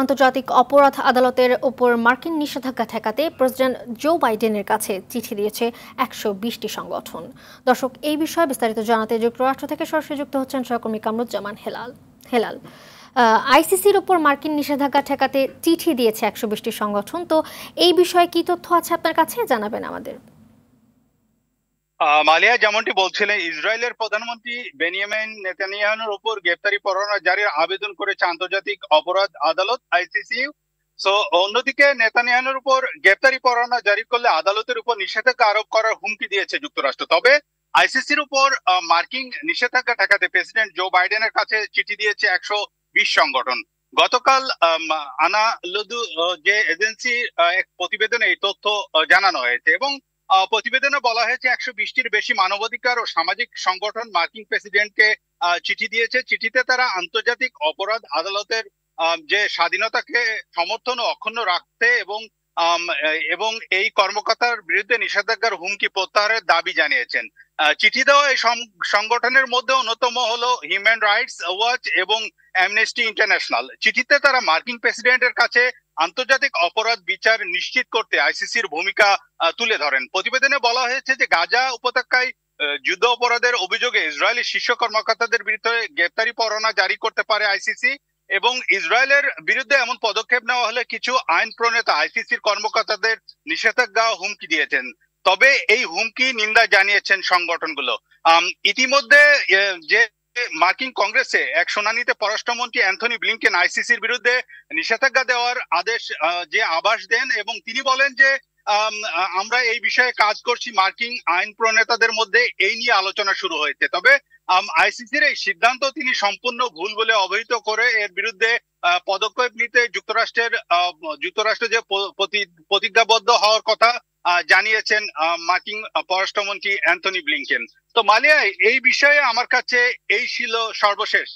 আন্তর্জাতিক অপরাধ আদালতের ওপর মার্কিন নিষেধাজ্ঞা ঠেকাতে প্রেসিডেন্ট জো বাইডেনের কাছে চিঠি দিয়েছে একশো বিশটি সংগঠন দর্শক এই বিষয়ে বিস্তারিত জানাতে যুক্তরাষ্ট্র থেকে সরাসরি যুক্ত হচ্ছেন সহকর্মী কামরুজ্জামান হেলাল হেলাল আইসিসির ওপর মার্কিন নিষেধাজ্ঞা ঠেকাতে চিঠি দিয়েছে একশো বিশটি সংগঠন তো এই বিষয়ে কি তথ্য আছে আপনার কাছে জানাবেন আমাদের মালিয়া যেমনটি বলছিলেন ইসরায়েলের প্রধানমন্ত্রী বেনিয়ামিন নেতানিয়ানোর উপর গ্রেফতারি পরোয়ানা জারির আবেদন করেছে আন্তর্জাতিক অপরাধ আদালত আইসিসি সো অন্যদিকে নেতানিয়ানোর উপর গ্রেফতারি পরোয়ানা জারি করলে আদালতের উপর নিষেধাজ্ঞা আরোপ করার হুমকি দিয়েছে যুক্তরাষ্ট্র তবে আইসিসির উপর মার্কিং নিষেধাজ্ঞা ঠেকাতে প্রেসিডেন্ট জো বাইডেনের কাছে চিঠি দিয়েছে একশো বিশ সংগঠন গতকাল লদু যে এজেন্সি এক প্রতিবেদনে এই তথ্য জানানো হয়েছে এবং প্রতিবেদনে বলা হয়েছে একশো বিশটির বেশি মানবাধিকার ও সামাজিক সংগঠন মার্কিন প্রেসিডেন্টকে চিঠি দিয়েছে চিঠিতে তারা আন্তর্জাতিক অপরাধ আদালতের যে স্বাধীনতাকে সমর্থন ও অক্ষুন্ন রাখতে এবং এবং এই কর্মকর্তার বিরুদ্ধে নিষেধাজ্ঞার হুমকি প্রত্যাহারের দাবি জানিয়েছেন চিঠি দেওয়া এই সংগঠনের মধ্যে অন্যতম হলো হিউম্যান রাইটস ওয়াচ এবং অ্যামনেস্টি ইন্টারন্যাশনাল চিঠিতে তারা মার্কিন প্রেসিডেন্টের কাছে আন্তর্জাতিক অপরাধ বিচার নিশ্চিত করতে আইসিসির ভূমিকা তুলে ধরেন প্রতিবেদনে বলা হয়েছে যে গাজা উপত্যকায় যুদ্ধ অপরাধের অভিযোগে ইসরায়েলি শীর্ষ কর্মকর্তাদের বিরুদ্ধে গ্রেপ্তারি পরোয়ানা জারি করতে পারে আইসিসি এবং ইসরায়েলের বিরুদ্ধে এমন পদক্ষেপ নেওয়া হলে কিছু আইন প্রণেতা আইসিসির কর্মকর্তাদের নিষেধাজ্ঞা হুমকি দিয়েছেন তবে এই হুমকি নিন্দা জানিয়েছেন সংগঠনগুলো ইতিমধ্যে যে মার্কিন কংগ্রেসে এক শুনানিতে পররাষ্ট্রমন্ত্রী অ্যান্থনি ব্লিংকেন আইসিসির বিরুদ্ধে নিষেধাজ্ঞা দেওয়ার আদেশ যে আবাস দেন এবং তিনি বলেন যে আমরা এই বিষয়ে কাজ করছি মার্কিন আইন প্রণেতাদের মধ্যে এই নিয়ে আলোচনা শুরু হয়েছে তবে আইসিসির এই সিদ্ধান্ত তিনি সম্পূর্ণ ভুল বলে অবহিত করে এর বিরুদ্ধে পদক্ষেপ নিতে যুক্তরাষ্ট্রের যুক্তরাষ্ট্র যে প্রতিজ্ঞাবদ্ধ হওয়ার কথা জানিয়েছেন মার্কিং পররাষ্ট্রমন্ত্রী অ্যান্থনি ব্লিংকেন তো মালিয়া এই বিষয়ে আমার কাছে এই ছিল সর্বশেষ